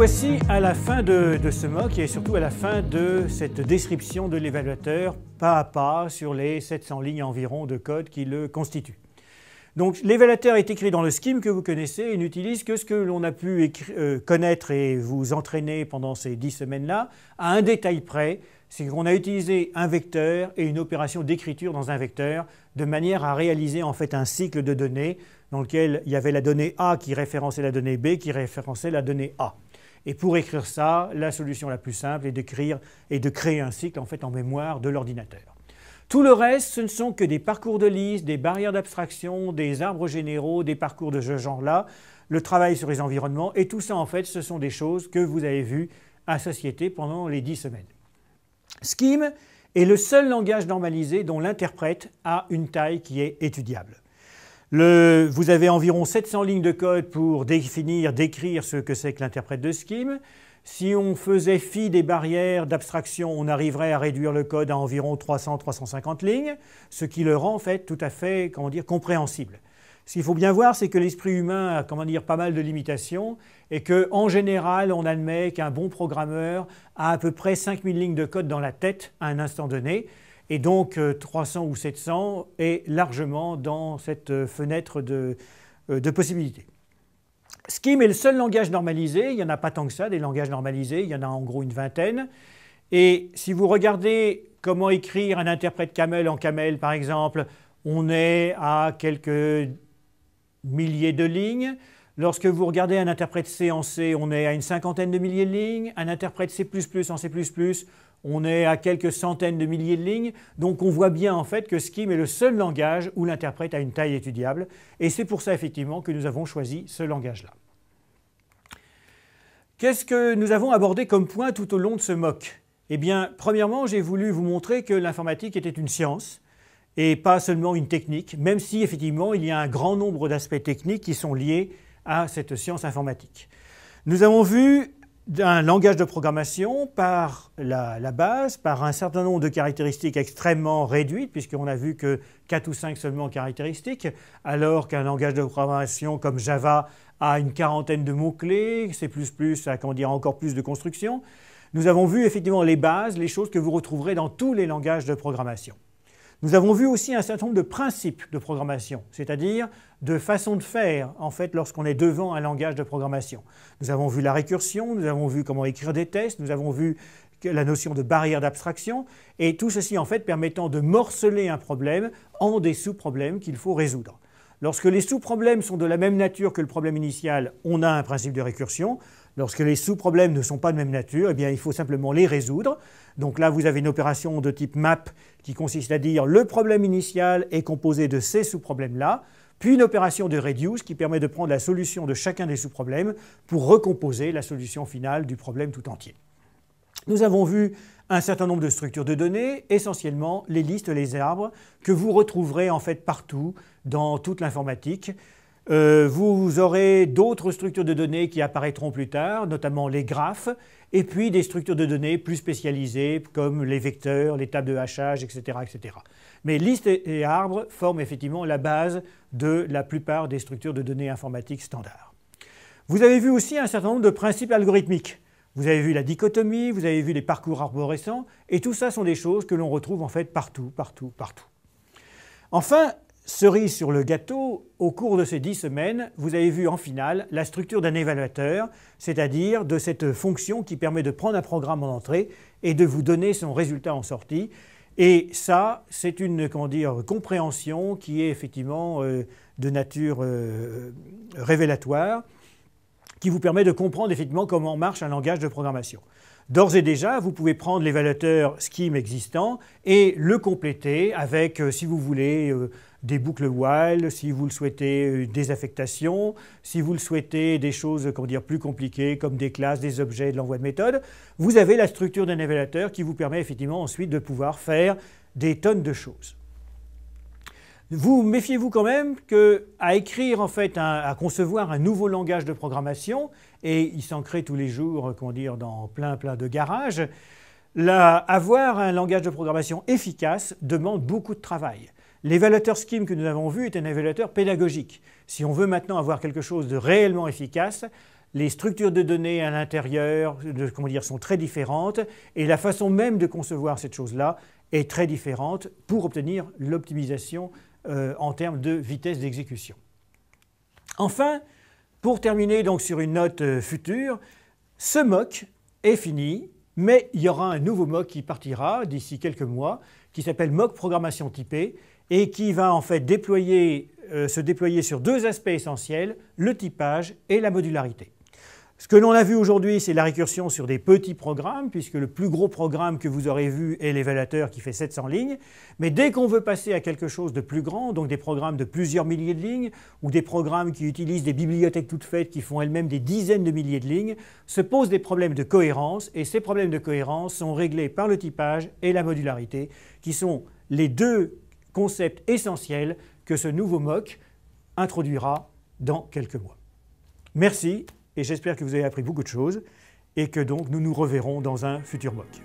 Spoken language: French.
voici à la fin de, ce mock et surtout à la fin de cette description de l'évaluateur pas à pas sur les 700 lignes environ de code qui le constituent. Donc l'évaluateur est écrit dans le scheme que vous connaissez et n'utilise que ce que l'on a pu euh, connaître et vous entraîner pendant ces 10 semaines-là à un détail près, c'est qu'on a utilisé un vecteur et une opération d'écriture dans un vecteur de manière à réaliser en fait un cycle de données dans lequel il y avait la donnée A qui référençait la donnée B qui référençait la donnée A. Et pour écrire ça, la solution la plus simple est d'écrire et de créer un cycle en fait en mémoire de l'ordinateur. Tout le reste, ce ne sont que des parcours de liste, des barrières d'abstraction, des arbres généraux, des parcours de ce genre-là, le travail sur les environnements, et tout ça, en fait, ce sont des choses que vous avez vues à Société pendant les 10 semaines. Scheme est le seul langage normalisé dont l'interprète a une taille qui est étudiable vous avez environ 700 lignes de code pour définir, décrire ce que c'est que l'interprète de Scheme. Si on faisait fi des barrières d'abstraction, on arriverait à réduire le code à environ 300-350 lignes, ce qui le rend en fait tout à fait comment dire, compréhensible. Ce qu'il faut bien voir, c'est que l'esprit humain a comment dire, pas mal de limitations et qu'en général, on admet qu'un bon programmeur a à peu près 5000 lignes de code dans la tête à un instant donné. Et donc 300 euh, ou 700 est largement dans cette euh, fenêtre de, euh, possibilités. Scheme est le seul langage normalisé, il n'y en a pas tant que ça, des langages normalisés, il y en a en gros une vingtaine. Et si vous regardez comment écrire un interprète camel en camel, par exemple, on est à quelques milliers de lignes. Lorsque vous regardez un interprète C en C, on est à une cinquantaine de milliers de lignes. Un interprète C++ en C++, on est à quelques centaines de milliers de lignes, donc on voit bien en fait que Scheme est le seul langage où l'interprète a une taille étudiable, et c'est pour ça effectivement que nous avons choisi ce langage-là. Qu'est-ce que nous avons abordé comme point tout au long de ce MOOC Eh bien, premièrement, j'ai voulu vous montrer que l'informatique était une science, et pas seulement une technique, même si effectivement il y a un grand nombre d'aspects techniques qui sont liés à cette science informatique. Nous avons vu un langage de programmation par la, base, par un certain nombre de caractéristiques extrêmement réduites, puisqu'on a vu que 4 ou 5 seulement caractéristiques, alors qu'un langage de programmation comme Java a une quarantaine de mots-clés, C++ a comment dire, encore plus de constructions. Nous avons vu effectivement les bases, les choses que vous retrouverez dans tous les langages de programmation. Nous avons vu aussi un certain nombre de principes de programmation, c'est-à-dire de façons de faire, en fait, lorsqu'on est devant un langage de programmation. Nous avons vu la récursion, nous avons vu comment écrire des tests, nous avons vu la notion de barrière d'abstraction, et tout ceci, en fait, permettant de morceler un problème en des sous-problèmes qu'il faut résoudre. Lorsque les sous-problèmes sont de la même nature que le problème initial, on a un principe de récursion. Lorsque les sous-problèmes ne sont pas de même nature, eh bien, il faut simplement les résoudre. Donc là, vous avez une opération de type map qui consiste à dire le problème initial est composé de ces sous-problèmes-là, puis une opération de reduce qui permet de prendre la solution de chacun des sous-problèmes pour recomposer la solution finale du problème tout entier. Nous avons vu un certain nombre de structures de données, essentiellement les listes, les arbres, que vous retrouverez en fait partout dans toute l'informatique. Euh, vous aurez d'autres structures de données qui apparaîtront plus tard, notamment les graphes, et puis des structures de données plus spécialisées comme les vecteurs, les tables de hachage, etc. etc. Mais listes et arbres forment effectivement la base de la plupart des structures de données informatiques standards. Vous avez vu aussi un certain nombre de principes algorithmiques. Vous avez vu la dichotomie, vous avez vu les parcours arborescents, et tout ça sont des choses que l'on retrouve en fait partout, partout, partout. Enfin, Cerise sur le gâteau, au cours de ces dix semaines, vous avez vu en finale la structure d'un évaluateur, c'est-à-dire de cette fonction qui permet de prendre un programme en entrée et de vous donner son résultat en sortie. Et ça, c'est une comment compréhension qui est effectivement euh, de nature euh, révélatoire qui vous permet de comprendre effectivement comment marche un langage de programmation. D'ores et déjà, vous pouvez prendre l'évaluateur Scheme existant et le compléter avec, euh, si vous voulez, euh, des boucles while, si vous le souhaitez, euh, des affectations, si vous le souhaitez, des choses comment dire, plus compliquées comme des classes, des objets, de l'envoi de méthodes. Vous avez la structure d'un évaluateur qui vous permet effectivement ensuite de pouvoir faire des tonnes de choses. Vous méfiez-vous quand même qu'à écrire en fait, à concevoir un nouveau langage de programmation, et il s'en crée tous les jours, euh, comment dire, dans plein plein de garages. avoir un langage de programmation efficace demande beaucoup de travail. L'évaluateur Scheme que nous avons vu est un évaluateur pédagogique. Si on veut maintenant avoir quelque chose de réellement efficace, les structures de données à l'intérieur dire, sont très différentes et la façon même de concevoir cette chose-là est très différente pour obtenir l'optimisation euh, en termes de vitesse d'exécution. Enfin, pour terminer donc sur une note euh, future, ce mock est fini, mais il y aura un nouveau mock qui partira d'ici quelques mois, qui s'appelle mock programmation typée, et qui va en fait euh, se déployer sur deux aspects essentiels, le typage et la modularité. Ce que l'on a vu aujourd'hui, c'est la récursion sur des petits programmes, puisque le plus gros programme que vous aurez vu est l'évaluateur qui fait 700 lignes. Mais dès qu'on veut passer à quelque chose de plus grand, donc des programmes de plusieurs milliers de lignes, ou des programmes qui utilisent des bibliothèques toutes faites qui font elles-mêmes des dizaines de milliers de lignes, se posent des problèmes de cohérence, et ces problèmes de cohérence sont réglés par le typage et la modularité, qui sont les deux concepts essentiels que ce nouveau MOOC introduira dans quelques mois. Merci et j'espère que vous avez appris beaucoup de choses et que donc nous nous reverrons dans un futur MOOC.